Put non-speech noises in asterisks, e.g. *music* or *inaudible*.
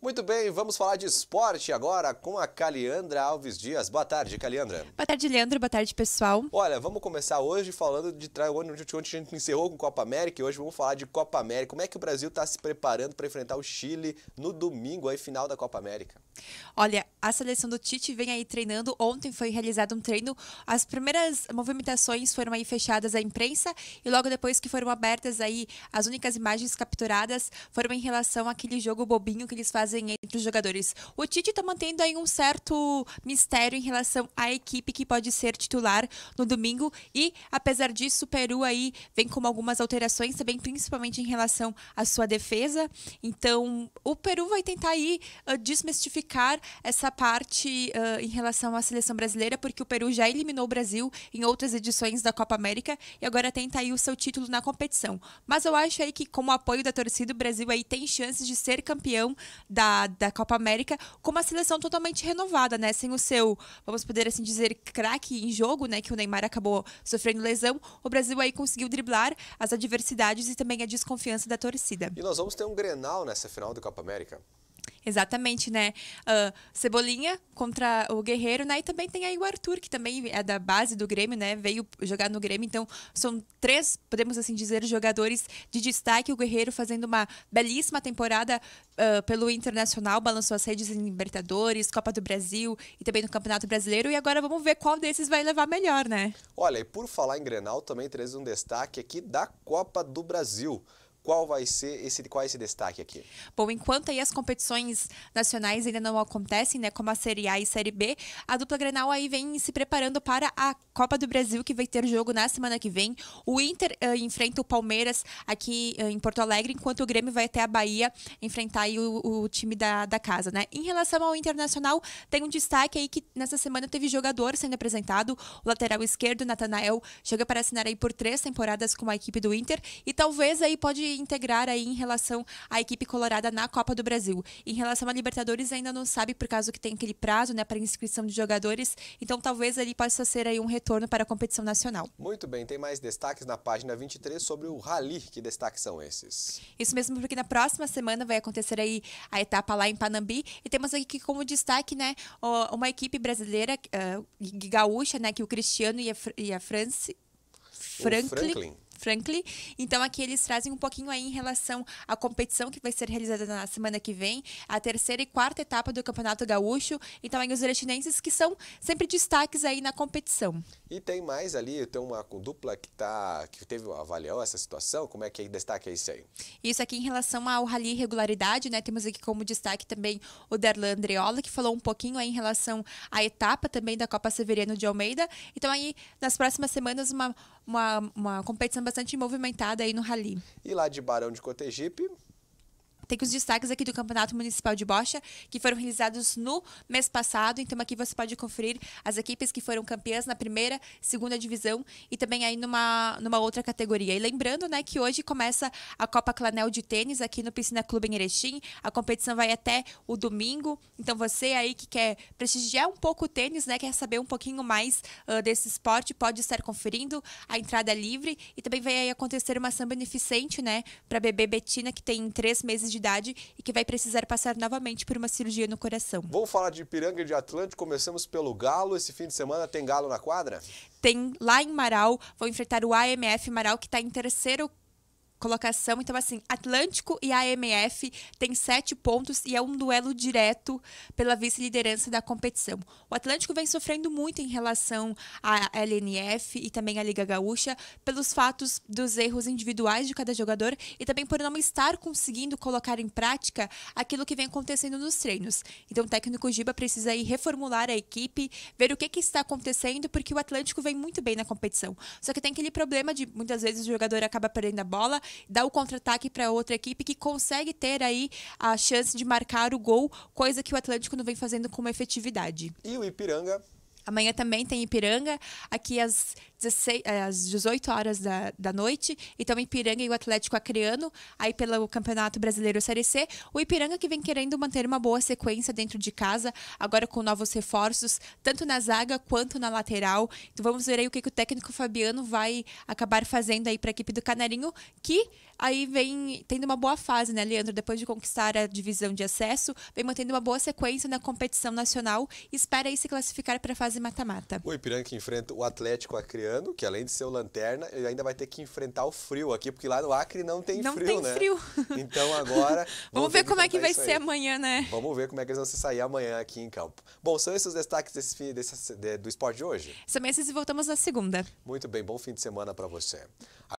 Muito bem, vamos falar de esporte agora com a Caliandra Alves Dias. Boa tarde, Caliandra. Boa tarde, Leandro. Boa tarde, pessoal. Olha, vamos começar hoje falando de onde a gente encerrou com Copa América e hoje vamos falar de Copa América. Como é que o Brasil está se preparando para enfrentar o Chile no domingo, aí final da Copa América? Olha, a seleção do Tite vem aí treinando. Ontem foi realizado um treino. As primeiras movimentações foram aí fechadas à imprensa e logo depois que foram abertas aí as únicas imagens capturadas foram em relação àquele jogo bobinho que eles fazem entre os jogadores. O Tite está mantendo aí um certo mistério em relação à equipe que pode ser titular no domingo e apesar disso o Peru aí vem com algumas alterações também principalmente em relação à sua defesa. Então o Peru vai tentar aí ah, desmistificar essa essa parte uh, em relação à seleção brasileira, porque o Peru já eliminou o Brasil em outras edições da Copa América e agora tenta aí o seu título na competição. Mas eu acho aí que, com o apoio da torcida, o Brasil aí tem chances de ser campeão da, da Copa América com uma seleção totalmente renovada, né? Sem o seu, vamos poder assim dizer, craque em jogo, né? Que o Neymar acabou sofrendo lesão. O Brasil aí conseguiu driblar as adversidades e também a desconfiança da torcida. E nós vamos ter um Grenal nessa final da Copa América. Exatamente, né? Uh, Cebolinha contra o Guerreiro, né? E também tem aí o Arthur, que também é da base do Grêmio, né? Veio jogar no Grêmio. Então, são três, podemos assim dizer, jogadores de destaque. O Guerreiro fazendo uma belíssima temporada uh, pelo Internacional, balançou as redes em Libertadores, Copa do Brasil e também no Campeonato Brasileiro. E agora vamos ver qual desses vai levar melhor, né? Olha, e por falar em Grenal, também traz um destaque aqui da Copa do Brasil qual vai ser esse qual é esse destaque aqui? Bom, enquanto aí as competições nacionais ainda não acontecem, né, como a Série A e Série B, a dupla Grenal aí vem se preparando para a Copa do Brasil que vai ter jogo na semana que vem. O Inter uh, enfrenta o Palmeiras aqui uh, em Porto Alegre, enquanto o Grêmio vai até a Bahia enfrentar aí o, o time da, da casa, né? Em relação ao Internacional, tem um destaque aí que nessa semana teve jogador sendo apresentado, o lateral esquerdo Natanael chega para assinar aí por três temporadas com a equipe do Inter e talvez aí pode integrar aí em relação à equipe colorada na Copa do Brasil. Em relação à Libertadores, ainda não sabe, por causa que tem aquele prazo né, para inscrição de jogadores, então talvez ali possa ser aí um retorno para a competição nacional. Muito bem, tem mais destaques na página 23 sobre o Rally. Que destaques são esses? Isso mesmo, porque na próxima semana vai acontecer aí a etapa lá em Panambi e temos aqui como destaque né, uma equipe brasileira, uh, gaúcha, né, que o Cristiano e a, Fr e a France... Franklin, Franklin Franklin. Então aqui eles trazem um pouquinho aí em relação à competição que vai ser realizada na semana que vem, a terceira e quarta etapa do Campeonato Gaúcho. Então aí os urutinenses que são sempre destaques aí na competição. E tem mais ali, tem uma dupla que tá que teve avaliou essa situação, como é que aí é destaque isso aí? Isso aqui em relação ao rally regularidade, né? Temos aqui como destaque também o Derlan Andreola, que falou um pouquinho aí em relação à etapa também da Copa Severiano de Almeida. Então aí nas próximas semanas uma uma, uma competição bastante movimentada aí no Rally. E lá de Barão de Cotegipe, tem os destaques aqui do Campeonato Municipal de Bocha, que foram realizados no mês passado. Então, aqui você pode conferir as equipes que foram campeãs na primeira, segunda divisão e também aí numa, numa outra categoria. E lembrando, né, que hoje começa a Copa Clanel de Tênis aqui no Piscina Clube em Erechim. A competição vai até o domingo. Então, você aí que quer prestigiar um pouco o tênis, né, quer saber um pouquinho mais uh, desse esporte, pode estar conferindo. A entrada é livre e também vai acontecer uma ação beneficente, né, para bebê Betina, que tem três meses de idade e que vai precisar passar novamente por uma cirurgia no coração. Vamos falar de Ipiranga e de Atlântico. Começamos pelo Galo. Esse fim de semana tem Galo na quadra? Tem lá em Marau. Vou enfrentar o AMF Marau, que está em terceiro colocação. Então, assim, Atlântico e AMF têm sete pontos e é um duelo direto pela vice-liderança da competição. O Atlântico vem sofrendo muito em relação à LNF e também à Liga Gaúcha pelos fatos dos erros individuais de cada jogador e também por não estar conseguindo colocar em prática aquilo que vem acontecendo nos treinos. Então, o técnico Giba precisa aí reformular a equipe, ver o que, que está acontecendo, porque o Atlântico vem muito bem na competição. Só que tem aquele problema de muitas vezes o jogador acaba perdendo a bola dá o contra-ataque para outra equipe que consegue ter aí a chance de marcar o gol, coisa que o Atlético não vem fazendo com uma efetividade. E o Ipiranga Amanhã também tem Ipiranga, aqui às eh, às 18 horas da, da noite. Então, o Ipiranga e o Atlético Acreano, aí pelo Campeonato Brasileiro Série C. O Ipiranga que vem querendo manter uma boa sequência dentro de casa, agora com novos reforços, tanto na zaga quanto na lateral. Então, vamos ver aí o que, que o técnico Fabiano vai acabar fazendo aí para a equipe do Canarinho, que aí vem tendo uma boa fase, né, Leandro? Depois de conquistar a divisão de acesso, vem mantendo uma boa sequência na competição nacional e espera aí se classificar para a fase mata-mata. O Ipiranga enfrenta o Atlético Acreano Adriano, que além de ser o lanterna, ele ainda vai ter que enfrentar o frio aqui, porque lá no Acre não tem não frio, tem né? Frio. *laughs* Então agora. *laughs* vamos, vamos ver como é que vai ser aí. amanhã, né? Vamos ver como é que eles vão se sair amanhã aqui em campo. Bom, são esses os destaques desse, desse, de, do esporte de hoje? São esses e voltamos na segunda. Muito bem, bom fim de semana para você.